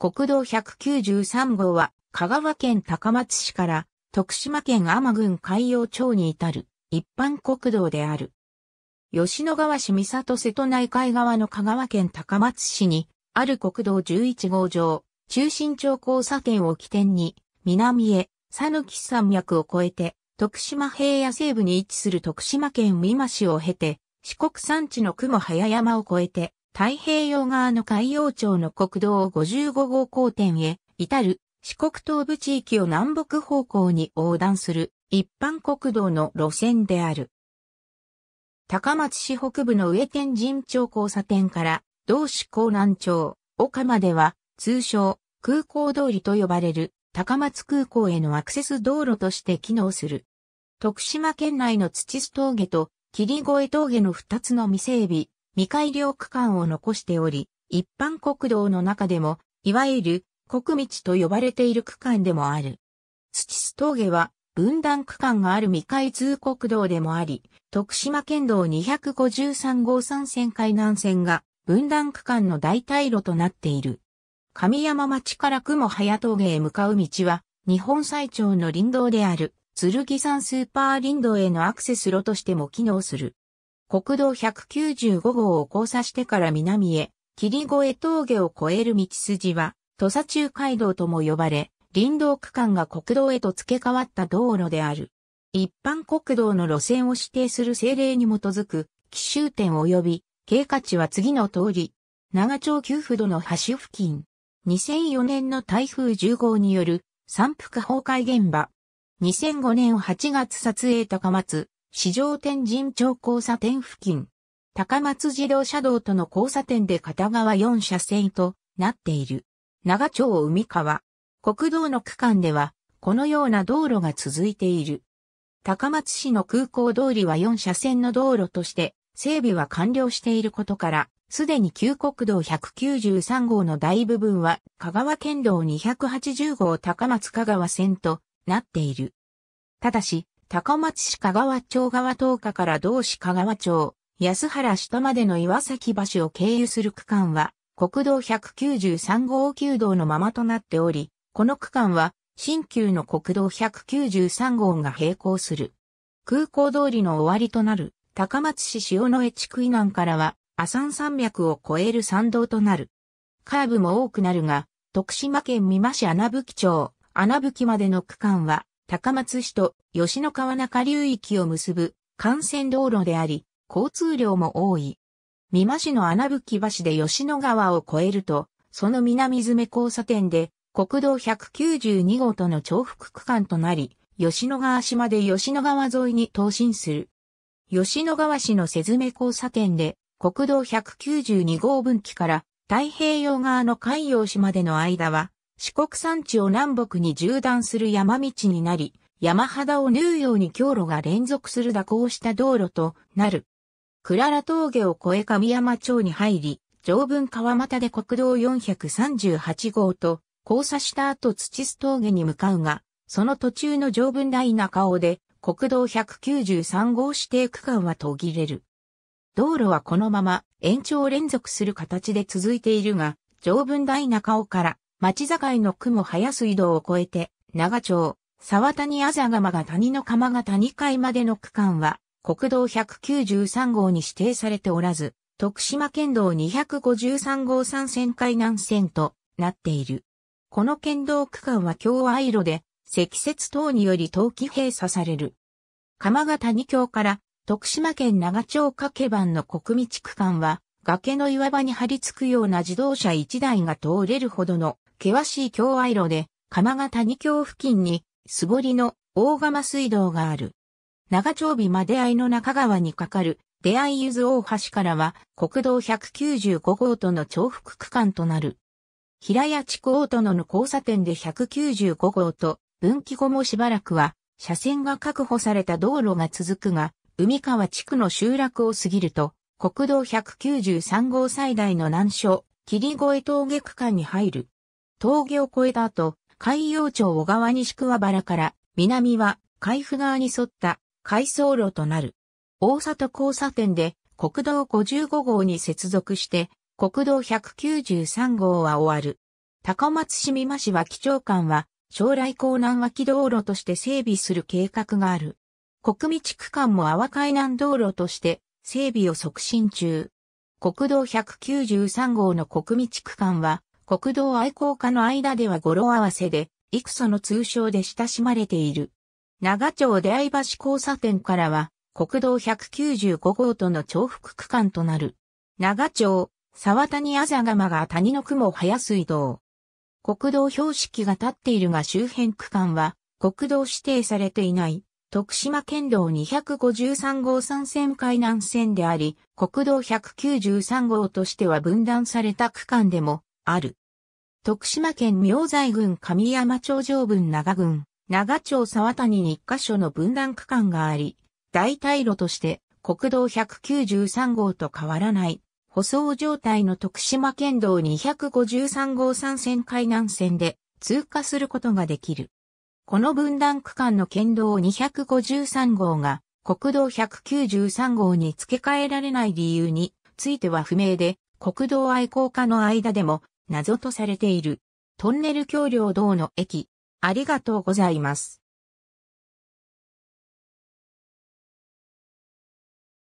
国道193号は、香川県高松市から、徳島県天郡海洋町に至る、一般国道である。吉野川市三里瀬戸内海側の香川県高松市に、ある国道11号上、中心町交差点を起点に、南へ、讃岐山脈を越えて、徳島平野西部に位置する徳島県美馬市を経て、四国山地の雲早山を越えて、太平洋側の海洋町の国道55号交点へ至る四国東部地域を南北方向に横断する一般国道の路線である。高松市北部の上天神町交差点から同市港南町、岡までは通称空港通りと呼ばれる高松空港へのアクセス道路として機能する。徳島県内の土須峠と霧越峠の2つの未整備、未改良区間を残しており、一般国道の中でも、いわゆる国道と呼ばれている区間でもある。土須峠は分断区間がある未開通国道でもあり、徳島県道253号3線海南線が分断区間の代替路となっている。神山町から雲早峠へ向かう道は、日本最長の林道である、剣山スーパー林道へのアクセス路としても機能する。国道195号を交差してから南へ、霧越峠を越える道筋は、土佐中街道とも呼ばれ、林道区間が国道へと付け替わった道路である。一般国道の路線を指定する政令に基づく、奇襲点及び、経過値は次の通り、長町九府戸の橋付近、2004年の台風10号による、山腹崩壊現場、2005年8月撮影高松、市場天神町交差点付近、高松自動車道との交差点で片側4車線となっている。長町海川。国道の区間では、このような道路が続いている。高松市の空港通りは4車線の道路として、整備は完了していることから、すでに旧国道193号の大部分は、香川県道280号高松香川線となっている。ただし、高松市香川町川東下から同市香川町、安原下までの岩崎橋を経由する区間は、国道193号旧道のままとなっており、この区間は、新旧の国道193号が並行する。空港通りの終わりとなる、高松市塩野江地区以南からは、阿山山脈を越える山道となる。カーブも多くなるが、徳島県美馬市穴吹町、穴吹までの区間は、高松市と吉野川中流域を結ぶ幹線道路であり、交通量も多い。美馬市の穴吹橋で吉野川を越えると、その南詰交差点で国道192号との重複区間となり、吉野川市まで吉野川沿いに投進する。吉野川市の瀬詰交差点で国道192号分岐から太平洋側の海洋市までの間は四国山地を南北に縦断する山道になり、山肌を縫うように経路が連続する蛇行した道路となる。クララ峠を越え上山町に入り、常文川又で国道438号と交差した後土須峠に向かうが、その途中の常文台中尾で国道193号指定区間は途切れる。道路はこのまま延長連続する形で続いているが、常文台中尾から町境の雲早水道を越えて、長町、沢谷あざがまが谷の釜が谷海までの区間は、国道193号に指定されておらず、徳島県道253号三線海南線となっている。この県道区間は共藍路で、積雪等により冬季閉鎖される。鎌ヶ谷橋から徳島県長町掛け番の国道区間は、崖の岩場に張り付くような自動車1台が通れるほどの険しい境愛路で、鎌ヶ谷峡付近に、素りの大釜水道がある。長丁日まで愛の中川に架かる、出会いゆず大橋からは、国道195号との重複区間となる。平谷地区大殿の交差点で195号と、分岐後もしばらくは、車線が確保された道路が続くが、海川地区の集落を過ぎると、国道193号最大の難所、霧越峠区間に入る。峠を越えた後、海洋町小川西桑原から、南は海部側に沿った海藻路となる。大里交差点で国道55号に接続して、国道193号は終わる。高松市美馬市脇町間は、将来港南脇道路として整備する計画がある。国道区間も阿波海南道路として整備を促進中。国道193号の国道区間は国道愛好家の間では語呂合わせで、幾その通称で親しまれている。長町出会橋交差点からは、国道195号との重複区間となる。長町、沢谷あざがまが谷の雲早水道。国道標識が立っているが周辺区間は、国道指定されていない、徳島県道253号3線海南線であり、国道193号としては分断された区間でも、ある。徳島県明西郡上山町上郡長郡、長町沢谷に一箇所の分断区間があり、大体路として国道193号と変わらない、舗装状態の徳島県道253号山線海南線で通過することができる。この分断区間の県道253号が国道193号に付け替えられない理由については不明で、国道愛好家の間でも謎とされている。トンネル橋梁道の駅。ありがとうございます。